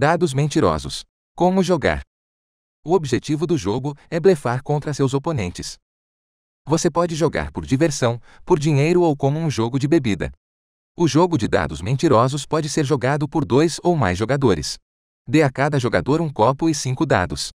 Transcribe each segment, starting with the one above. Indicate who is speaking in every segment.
Speaker 1: Dados mentirosos. Como jogar? O objetivo do jogo é blefar contra seus oponentes. Você pode jogar por diversão, por dinheiro ou como um jogo de bebida. O jogo de dados mentirosos pode ser jogado por dois ou mais jogadores. Dê a cada jogador um copo e cinco dados.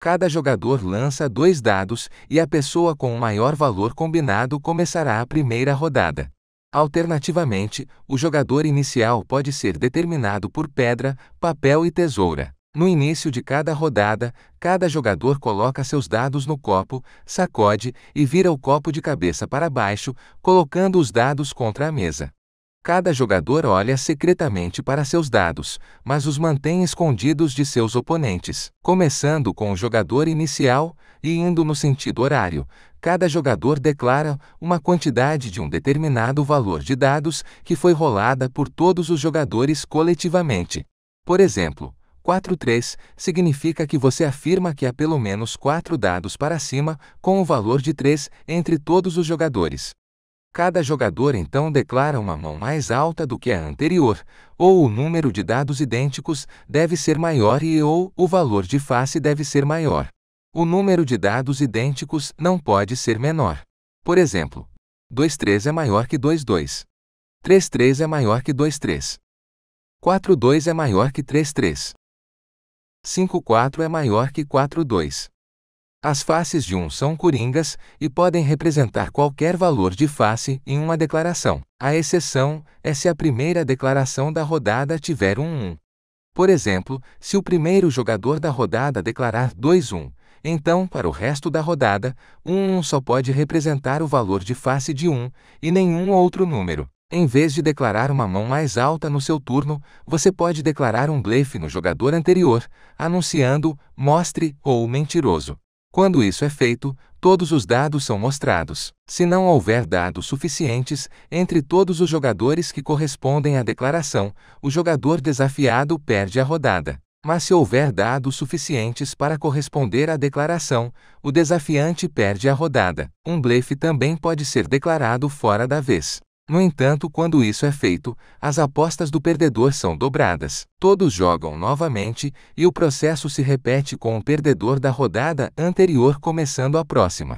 Speaker 1: Cada jogador lança dois dados e a pessoa com o maior valor combinado começará a primeira rodada. Alternativamente, o jogador inicial pode ser determinado por pedra, papel e tesoura. No início de cada rodada, cada jogador coloca seus dados no copo, sacode e vira o copo de cabeça para baixo, colocando os dados contra a mesa. Cada jogador olha secretamente para seus dados, mas os mantém escondidos de seus oponentes. Começando com o jogador inicial e indo no sentido horário, cada jogador declara uma quantidade de um determinado valor de dados que foi rolada por todos os jogadores coletivamente. Por exemplo, 4-3 significa que você afirma que há pelo menos 4 dados para cima com o um valor de 3 entre todos os jogadores. Cada jogador então declara uma mão mais alta do que a anterior, ou o número de dados idênticos deve ser maior e ou o valor de face deve ser maior. O número de dados idênticos não pode ser menor. Por exemplo, 23 é maior que 22. 33 é maior que 23. 42 é maior que 33. 54 é maior que 42. As faces de um são coringas e podem representar qualquer valor de face em uma declaração. A exceção é se a primeira declaração da rodada tiver um 1. Por exemplo, se o primeiro jogador da rodada declarar 2-1, então, para o resto da rodada, um 1 só pode representar o valor de face de 1 e nenhum outro número. Em vez de declarar uma mão mais alta no seu turno, você pode declarar um blefe no jogador anterior, anunciando mostre ou mentiroso. Quando isso é feito, todos os dados são mostrados. Se não houver dados suficientes entre todos os jogadores que correspondem à declaração, o jogador desafiado perde a rodada. Mas se houver dados suficientes para corresponder à declaração, o desafiante perde a rodada. Um blefe também pode ser declarado fora da vez. No entanto, quando isso é feito, as apostas do perdedor são dobradas. Todos jogam novamente e o processo se repete com o perdedor da rodada anterior começando a próxima.